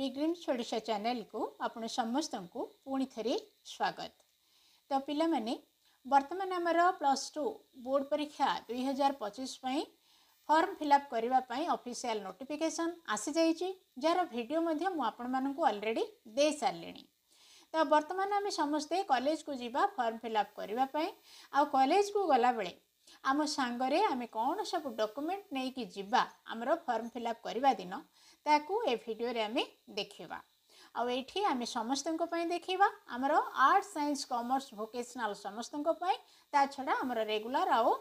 ବିଗ୍ରୀନ୍ ଓଡ଼ିଶା ଚ୍ୟାନେଲ୍କୁ ଆପଣ ସମସ୍ତଙ୍କୁ ପୁଣି ଥରେ ସ୍ୱାଗତ ତ ପିଲାମାନେ ବର୍ତ୍ତମାନ ଆମର ପ୍ଲସ୍ ଟୁ ବୋର୍ଡ଼ ପରୀକ୍ଷା ଦୁଇହଜାର ପଚିଶ ପାଇଁ ଫର୍ମ ଫିଲ୍ଅପ୍ କରିବା ପାଇଁ ଅଫିସିଆଲ୍ ନୋଟିଫିକେସନ୍ ଆସିଯାଇଛି ଯାହାର ଭିଡ଼ିଓ ମଧ୍ୟ ମୁଁ ଆପଣମାନଙ୍କୁ ଅଲରେଡ଼ି ଦେଇସାରିଲିଣି ତ ବର୍ତ୍ତମାନ ଆମେ ସମସ୍ତେ କଲେଜକୁ ଯିବା ଫର୍ମ ଫିଲ୍ଅପ୍ କରିବା ପାଇଁ ଆଉ କଲେଜକୁ ଗଲାବେଳେ ଆମ ସାଙ୍ଗରେ ଆମେ କ'ଣ ସବୁ ଡକୁମେଣ୍ଟ ନେଇକି ଯିବା ଆମର ଫର୍ମ ଫିଲ୍ଅପ୍ କରିବା ଦିନ ତାକୁ ଏ ଭିଡ଼ିଓରେ ଆମେ ଦେଖିବା ଆଉ ଏଇଠି ଆମେ ସମସ୍ତଙ୍କ ପାଇଁ ଦେଖିବା ଆମର ଆର୍ଟ୍ସ ସାଇନ୍ସ କମର୍ସ ଭୋକେସନାଲ୍ ସମସ୍ତଙ୍କ ପାଇଁ ତା ଛଡ଼ା ଆମର ରେଗୁଲାର ଆଉ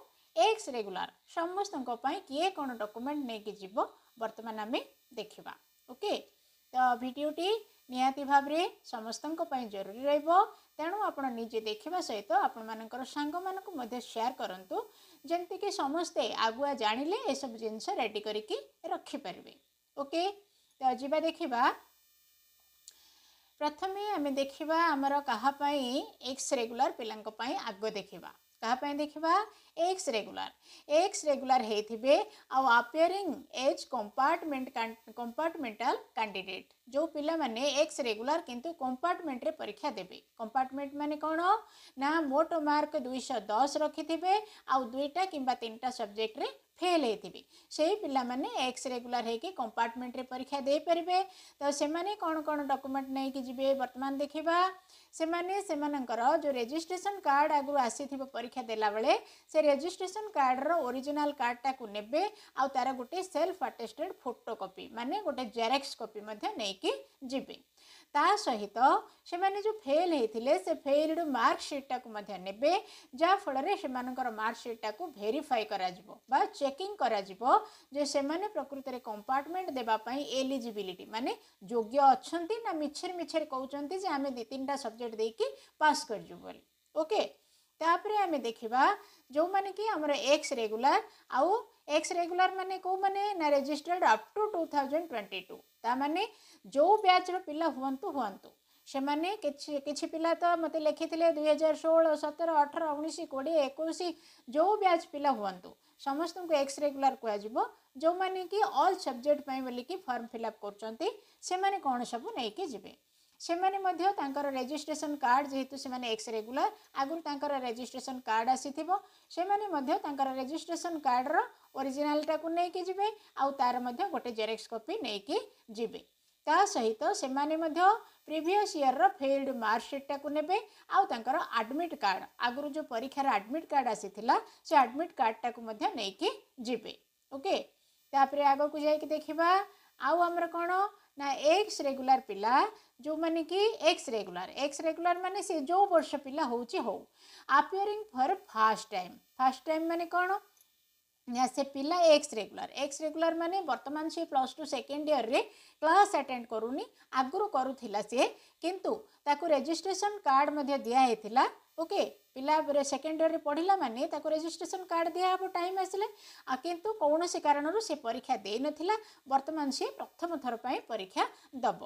ଏକ୍ସ ରେଗୁଲାର ସମସ୍ତଙ୍କ ପାଇଁ କିଏ କ'ଣ ଡକୁମେଣ୍ଟ ନେଇକି ଯିବ ବର୍ତ୍ତମାନ ଆମେ ଦେଖିବା ଓକେ ତ ଭିଡ଼ିଓଟି ନିହାତି ଭାବରେ ସମସ୍ତଙ୍କ ପାଇଁ ଜରୁରୀ ରହିବ ତେଣୁ ଆପଣ ନିଜେ ଦେଖିବା ସହିତ ଆପଣମାନଙ୍କର ସାଙ୍ଗମାନଙ୍କୁ ମଧ୍ୟ ସେୟାର କରନ୍ତୁ ଯେମିତିକି ସମସ୍ତେ ଆଗୁଆ ଜାଣିଲେ ଏସବୁ ଜିନିଷ ରେଡ଼ି କରିକି ରଖିପାରିବେ ओके तो जी देखा प्रथम आम देखा आमर कापाई एक्स रेगुलर पाई आग देखा कापाई देखा एक्स रेगुलर एक्स रेगुलर होते appearing as compartment compartmental candidate जो पाने एक्स रेगुलर किंतु कंपार्टमेंट रे परीक्षा देवे कंपार्टमेंट मान कौन ना मोट मार्क दुईश दस रखी रखिथे आईटा किनटा सब्जेक्ट फेल होती से पाने एक्स रेगुला कंपार्टमेंट परीक्षा दे पारे तो से कौन कौन डकुमेंट नहीं जी बर्तमान देखा से माने से जो रजिस्ट्रेशन कार्ड आगु आसी परीक्षा देला बेले से रजिस्ट्रेशन कार्ड रिजिनाल कार्ड टाक ने आर गोटे सेल्फ आटेस्टेड फोटो कपी मानने गोटे जेरेक्स कपी नहीं ତା ସହିତ ସେମାନେ ଯେଉଁ ଫେଲ୍ ହେଇଥିଲେ ସେ ଫେଲ୍ଡ ମାର୍କସିଟ୍ଟାକୁ ମଧ୍ୟ ନେବେ ଯାହାଫଳରେ ସେମାନଙ୍କର ମାର୍କସିଟ୍ଟାକୁ ଭେରିଫାଇ କରାଯିବ ବା ଚେକିଂ କରାଯିବ ଯେ ସେମାନେ ପ୍ରକୃତରେ କମ୍ପାର୍ଟମେଣ୍ଟ ଦେବା ପାଇଁ ଏଲିଜିବିଲିଟି ମାନେ ଯୋଗ୍ୟ ଅଛନ୍ତି ନା ମିଛରେ ମିଛରେ କହୁଛନ୍ତି ଯେ ଆମେ ଦୁଇ ତିନିଟା ସବଜେକ୍ଟ ଦେଇକି ପାସ୍ କରିଯିବୁ ବୋଲି ଓକେ ତାପରେ ଆମେ ଦେଖିବା ଯେଉଁମାନେ କି ଆମର ଏକ୍ସ ରେଗୁଲାର ଆଉ ଏକ୍ସ ରେଗୁଲାର ମାନେ କେଉଁମାନେ ନା registered up to two thousand twenty two ତାମାନେ ଯେଉଁ ବ୍ୟାଚ୍ର ପିଲା ହୁଅନ୍ତୁ ହୁଅନ୍ତୁ ସେମାନେ କିଛି କିଛି ପିଲା ତ ମୋତେ ଲେଖିଥିଲେ ଦୁଇହଜାର ଷୋହଳ ସତର ଅଠର ଉଣେଇଶ କୋଡ଼ିଏ ଏକୋଇଶ ଯେଉଁ ବ୍ୟାଚ୍ ପିଲା ହୁଅନ୍ତୁ ସମସ୍ତଙ୍କୁ ଏକ୍ସ ରେଗୁଲାର କୁହାଯିବ ଯେଉଁମାନେ କି ଅଲ୍ ସବଜେକ୍ଟ ପାଇଁ ବୋଲିକି ଫର୍ମ ଫିଲ୍ଅପ୍ କରୁଛନ୍ତି ସେମାନେ କ'ଣ ସବୁ ନେଇକି ଯିବେ ସେମାନେ ମଧ୍ୟ ତାଙ୍କର ରେଜିଷ୍ଟ୍ରେସନ୍ କାର୍ଡ଼ ଯେହେତୁ ସେମାନେ ଏକ୍ସ ରେଗୁଲାର ଆଗରୁ ତାଙ୍କର ରେଜିଷ୍ଟ୍ରେସନ୍ କାର୍ଡ଼ ଆସିଥିବ ସେମାନେ ମଧ୍ୟ ତାଙ୍କର ରେଜିଷ୍ଟ୍ରେସନ୍ କାର୍ଡ଼ର ଓରିଜିନାଲ୍ଟାକୁ ନେଇକି ଯିବେ ଆଉ ତା'ର ମଧ୍ୟ ଗୋଟେ ଜେରକ୍ସ କପି ନେଇକି ଯିବେ ତା ସହିତ ସେମାନେ ମଧ୍ୟ ପ୍ରିଭିୟସ୍ ଇୟର୍ର ଫିଲ୍ଡ ମାର୍କସିଟ୍ଟାକୁ ନେବେ ଆଉ ତାଙ୍କର ଆଡ଼ମିଟ୍ କାର୍ଡ଼ ଆଗରୁ ଯେଉଁ ପରୀକ୍ଷାର ଆଡ଼ମିଟ୍ କାର୍ଡ଼ ଆସିଥିଲା ସେ ଆଡ଼ମିଟ୍ କାର୍ଡ଼ଟାକୁ ମଧ୍ୟ ନେଇକି ଯିବେ ଓକେ ତାପରେ ଆଗକୁ ଯାଇକି ଦେଖିବା ଆଉ ଆମର କ'ଣ ना एक्स रेगुलर पिला जो मैंने कि एक्स रेगुलर एक्स रेगुलर मैंने से जो वर्ष पिला हूँ हो appearing for first time first time मैंने कौन से पिला एक्स रेगुलर एक्स रेगुलर मैंने वर्तमान से प्लस टू सेकेंड इयर रे क्लास अटेंड करूनी आगुरी करूला सी किंतु ताकू रजिस्ट्रेशन कार्ड दिया ଓକେ ପିଲା ସେକେଣ୍ଡ ଇୟର୍ରେ ପଢ଼ିଲା ମାନେ ତାକୁ ରେଜିଷ୍ଟ୍ରେସନ୍ କାର୍ଡ଼ ଦିଆହେବ ଟାଇମ୍ ଆସିଲେ ଆଉ କିନ୍ତୁ କୌଣସି କାରଣରୁ ସେ ପରୀକ୍ଷା ଦେଇନଥିଲା ବର୍ତ୍ତମାନ ସିଏ ପ୍ରଥମ ଥର ପାଇଁ ପରୀକ୍ଷା ଦେବ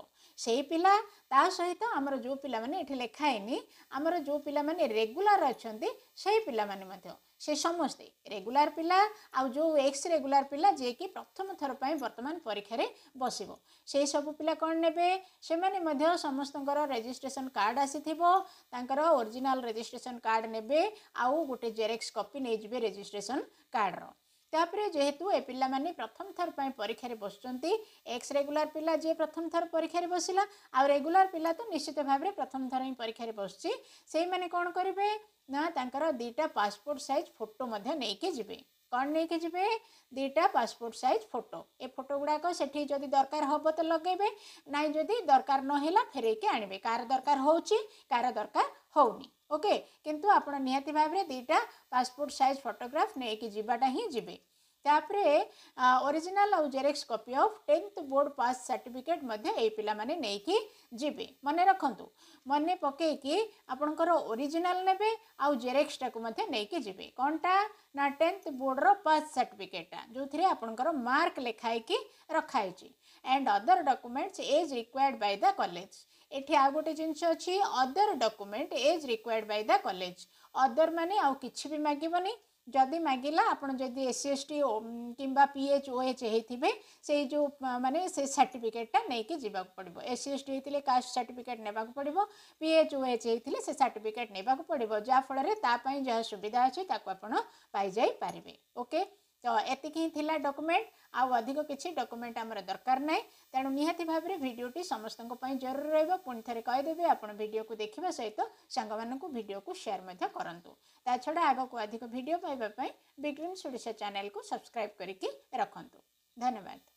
ସେଇ ପିଲା ତା ସହିତ ଆମର ଯେଉଁ ପିଲାମାନେ ଏଠି ଲେଖା ହେଇନି ଆମର ଯେଉଁ ପିଲାମାନେ ରେଗୁଲାର ଅଛନ୍ତି ସେଇ ପିଲାମାନେ ମଧ୍ୟ ସେ ସମସ୍ତେ ରେଗୁଲାର ପିଲା ଆଉ ଯେଉଁ ଏକ୍ସ ରେଗୁଲାର ପିଲା ଯିଏକି ପ୍ରଥମ ଥର ପାଇଁ ବର୍ତ୍ତମାନ ପରୀକ୍ଷାରେ ବସିବ ସେଇ ସବୁ ପିଲା କ'ଣ ନେବେ ସେମାନେ ମଧ୍ୟ ସମସ୍ତଙ୍କର ରେଜିଷ୍ଟ୍ରେସନ୍ କାର୍ଡ଼ ଆସିଥିବ ତାଙ୍କର ଓରିଜିନାଲ୍ ରେଜିଷ୍ଟ୍ରେସନ କାର୍ଡ଼ ନେବେ ଆଉ ଗୋଟେ ଜେରକ୍ସ କପି ନେଇଯିବେ ରେଜିଷ୍ଟ୍ରେସନ କାର୍ଡ଼ର ତାପରେ ଯେହେତୁ ଏ ପିଲାମାନେ ପ୍ରଥମ ଥର ପାଇଁ ପରୀକ୍ଷାରେ ବସୁଛନ୍ତି ଏକ୍ସ ରେଗୁଲାର ପିଲା ଯିଏ ପ୍ରଥମ ଥର ପରୀକ୍ଷାରେ ବସିଲା ଆଉ ରେଗୁଲାର ପିଲା ତ ନିଶ୍ଚିତ ଭାବରେ ପ୍ରଥମ ଥର ହିଁ ପରୀକ୍ଷାରେ ବସୁଛି ସେଇମାନେ କ'ଣ କରିବେ ନା ତାଙ୍କର ଦୁଇଟା ପାସପୋର୍ଟ ସାଇଜ୍ ଫଟୋ ମଧ୍ୟ ନେଇକି ଯିବେ କ'ଣ ନେଇକି ଯିବେ ଦୁଇଟା ପାସପୋର୍ଟ ସାଇଜ୍ ଫଟୋ ଏ ଫଟୋ ଗୁଡ଼ାକ ସେଠି ଯଦି ଦରକାର ହେବ ତ ଲଗେଇବେ ନାହିଁ ଯଦି ଦରକାର ନହେଲା ଫେରେଇକି ଆଣିବେ କାହାର ଦରକାର ହେଉଛି କାହାର ଦରକାର ହେଉନି ଓକେ କିନ୍ତୁ ଆପଣ ନିହାତି ଭାବରେ ଦୁଇଟା ପାସପୋର୍ଟ ସାଇଜ୍ ଫଟୋଗ୍ରାଫ୍ ନେଇକି ଯିବାଟା ହିଁ ଯିବେ ତାପରେ ଓରିଜିନାଲ୍ ଆଉ xerox copy of tenth board pass certificate ମଧ୍ୟ ଏଇ ପିଲାମାନେ ନେଇକି ଯିବେ ମନେ ରଖନ୍ତୁ ମନେ ପକାଇକି ଆପଣଙ୍କର ଓରିଜିନାଲ୍ ନେବେ ଆଉ ଜେରେକ୍ସଟାକୁ ମଧ୍ୟ ନେଇକି ଯିବେ କ'ଣଟା ନା ଟେନ୍ଥ ବୋର୍ଡ଼ର ପାସ୍ ସାର୍ଟିଫିକେଟ୍ଟା ଯେଉଁଥିରେ ଆପଣଙ୍କର ମାର୍କ ଲେଖା ହେଇକି ରଖାହେଇଛି and other documents as required by the college. ଏଠି ଆଉ ଗୋଟେ ଜିନିଷ ଅଛି other document as required by the college other ମାନେ ଆଉ କିଛି ବି ମାଗିବନି ଯଦି ମାଗିଲା ଆପଣ ଯଦି ଏସ୍ ଏସ୍ ଟି କିମ୍ବା ପି ଏଚ୍ ଓ ଏଚ୍ ହେଇଥିବେ ସେଇ ଯେଉଁ ମାନେ ସେ ସାର୍ଟିଫିକେଟ୍ଟା ନେଇକି ଯିବାକୁ ପଡ଼ିବ ଏସ୍ ଏସ୍ ଟି ହେଇଥିଲେ କାଷ୍ଟ ସାର୍ଟିଫିକେଟ୍ ନେବାକୁ ପଡ଼ିବ ପି ଏଚ୍ ଓ ଏଚ୍ ହେଇଥିଲେ ସେ ସାର୍ଟିଫିକେଟ୍ ନେବାକୁ ପଡ଼ିବ ଯାହାଫଳରେ ତା ପାଇଁ ଯାହା ସୁବିଧା ଅଛି ତାକୁ ଆପଣ ପାଇଯାଇପାରିବେ ଓକେ तो ये थी डकुमेंट आधिक किसी डकुमेंट आम दरकार ना तेणु निहती भाव में भिडियोटी समस्त जरूर रोक पुणी थे कहीदेवी आपड़ भिड को देखा सहित तो, सांग भिड को शेयर करूँ ता छड़ा आग को अधिक भिड पाइबा बिग्रीन सुड़सा चेल को सब्सक्राइब करके रखु धन्यवाद